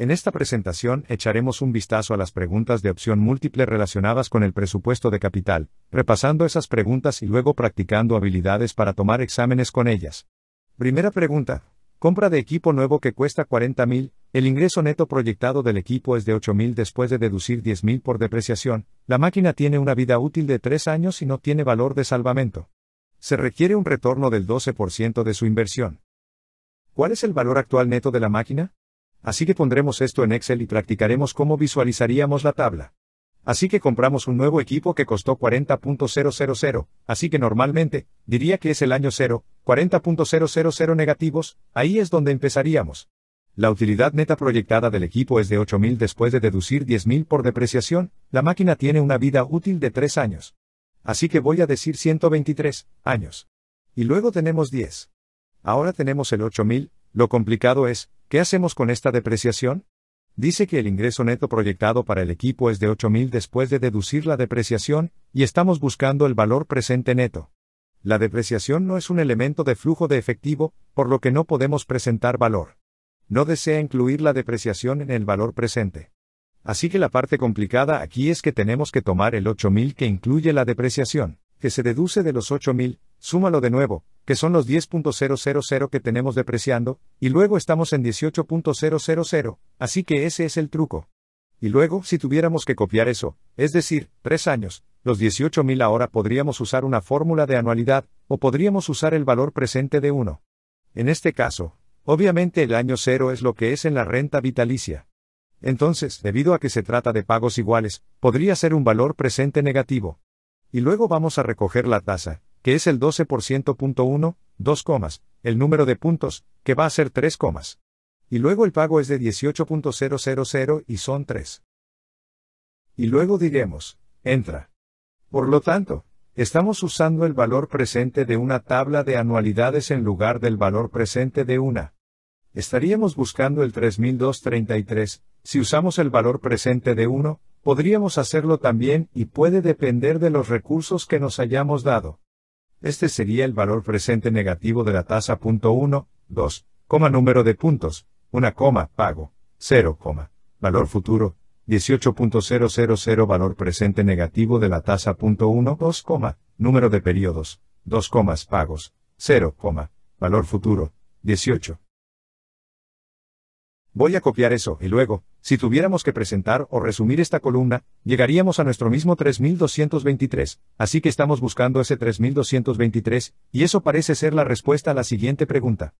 En esta presentación echaremos un vistazo a las preguntas de opción múltiple relacionadas con el presupuesto de capital, repasando esas preguntas y luego practicando habilidades para tomar exámenes con ellas. Primera pregunta. Compra de equipo nuevo que cuesta 40.000, el ingreso neto proyectado del equipo es de 8.000 después de deducir 10.000 por depreciación, la máquina tiene una vida útil de 3 años y no tiene valor de salvamento. Se requiere un retorno del 12% de su inversión. ¿Cuál es el valor actual neto de la máquina? Así que pondremos esto en Excel y practicaremos cómo visualizaríamos la tabla. Así que compramos un nuevo equipo que costó 40.000, así que normalmente, diría que es el año 0, 40.000 negativos, ahí es donde empezaríamos. La utilidad neta proyectada del equipo es de 8.000 después de deducir 10.000 por depreciación, la máquina tiene una vida útil de 3 años. Así que voy a decir 123 años. Y luego tenemos 10. Ahora tenemos el 8000, lo complicado es, ¿qué hacemos con esta depreciación? Dice que el ingreso neto proyectado para el equipo es de 8.000 después de deducir la depreciación, y estamos buscando el valor presente neto. La depreciación no es un elemento de flujo de efectivo, por lo que no podemos presentar valor. No desea incluir la depreciación en el valor presente. Así que la parte complicada aquí es que tenemos que tomar el 8.000 que incluye la depreciación, que se deduce de los 8.000, súmalo de nuevo, que son los 10.000 que tenemos depreciando, y luego estamos en 18.000, así que ese es el truco. Y luego, si tuviéramos que copiar eso, es decir, tres años, los 18.000 ahora podríamos usar una fórmula de anualidad, o podríamos usar el valor presente de uno. En este caso, obviamente el año 0 es lo que es en la renta vitalicia. Entonces, debido a que se trata de pagos iguales, podría ser un valor presente negativo. Y luego vamos a recoger la tasa, que es el 12%.1, 2 comas, el número de puntos, que va a ser 3 comas. Y luego el pago es de 18.000 y son 3. Y luego diremos, entra. Por lo tanto, estamos usando el valor presente de una tabla de anualidades en lugar del valor presente de una. Estaríamos buscando el 3233, si usamos el valor presente de 1, podríamos hacerlo también y puede depender de los recursos que nos hayamos dado. Este sería el valor presente negativo de la tasa. Punto 1, 2, coma número de puntos, 1, coma, pago, 0, valor futuro, 18.000 valor presente negativo de la tasa. Punto 1, 2, número de periodos, 2, comas, pagos, 0, valor futuro, 18. Voy a copiar eso, y luego, si tuviéramos que presentar o resumir esta columna, llegaríamos a nuestro mismo 3223, así que estamos buscando ese 3223, y eso parece ser la respuesta a la siguiente pregunta.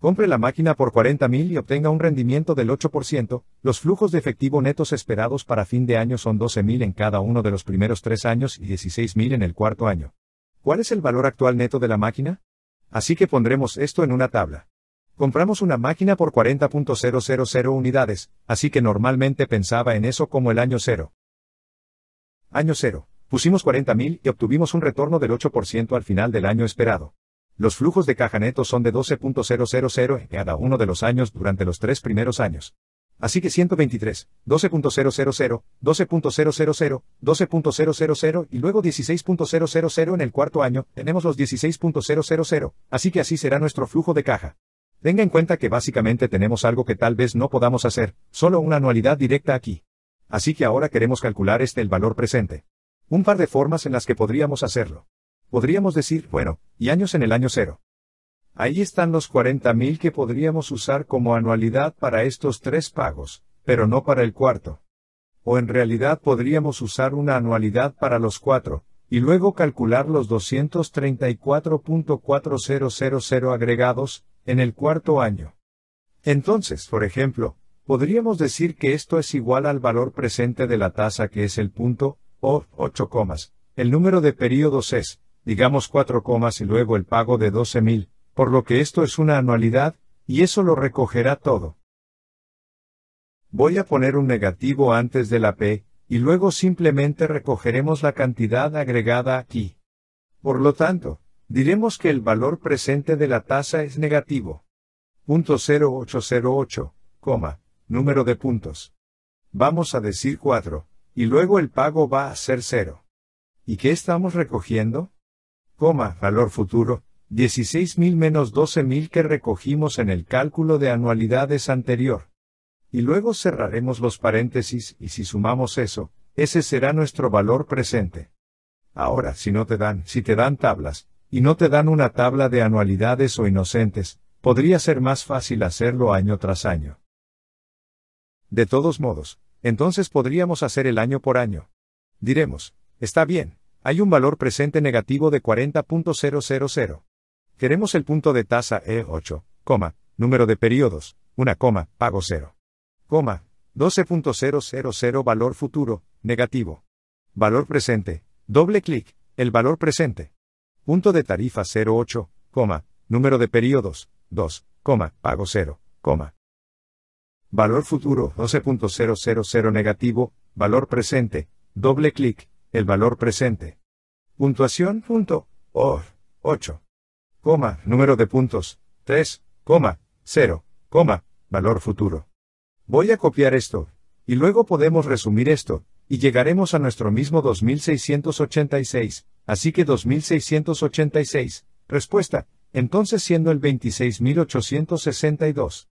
Compre la máquina por 40.000 y obtenga un rendimiento del 8%, los flujos de efectivo netos esperados para fin de año son 12.000 en cada uno de los primeros tres años y 16.000 en el cuarto año. ¿Cuál es el valor actual neto de la máquina? Así que pondremos esto en una tabla. Compramos una máquina por 40.000 unidades, así que normalmente pensaba en eso como el año 0. Año 0. Pusimos 40.000 y obtuvimos un retorno del 8% al final del año esperado. Los flujos de caja netos son de 12.000 en cada uno de los años durante los tres primeros años. Así que 123, 12.000, 12.000, 12.000 y luego 16.000 en el cuarto año, tenemos los 16.000, así que así será nuestro flujo de caja. Tenga en cuenta que básicamente tenemos algo que tal vez no podamos hacer, solo una anualidad directa aquí. Así que ahora queremos calcular este el valor presente. Un par de formas en las que podríamos hacerlo. Podríamos decir, bueno, y años en el año cero. Ahí están los 40.000 que podríamos usar como anualidad para estos tres pagos, pero no para el cuarto. O en realidad podríamos usar una anualidad para los cuatro, y luego calcular los 234.4000 agregados, en el cuarto año. Entonces, por ejemplo, podríamos decir que esto es igual al valor presente de la tasa que es el punto, o 8 comas. El número de periodos es, digamos 4 comas y luego el pago de 12.000, por lo que esto es una anualidad, y eso lo recogerá todo. Voy a poner un negativo antes de la P, y luego simplemente recogeremos la cantidad agregada aquí. Por lo tanto, diremos que el valor presente de la tasa es negativo. Punto coma, número de puntos. Vamos a decir 4, y luego el pago va a ser 0. ¿Y qué estamos recogiendo? Coma, valor futuro, 16.000 menos 12.000 que recogimos en el cálculo de anualidades anterior. Y luego cerraremos los paréntesis y si sumamos eso, ese será nuestro valor presente. Ahora, si no te dan, si te dan tablas, y no te dan una tabla de anualidades o inocentes, podría ser más fácil hacerlo año tras año. De todos modos, entonces podríamos hacer el año por año. Diremos, está bien, hay un valor presente negativo de 40.000. Queremos el punto de tasa E8, coma, número de periodos, una coma, pago 0. Coma, 12.000 valor futuro, negativo. Valor presente, doble clic, el valor presente. Punto de tarifa 08, número de periodos, 2, pago 0, Valor futuro 12.000 negativo, valor presente, doble clic, el valor presente. Puntuación punto, or, 8, número de puntos, 3, 0, valor futuro. Voy a copiar esto, y luego podemos resumir esto, y llegaremos a nuestro mismo 2686, Así que 2686, respuesta, entonces siendo el 26862.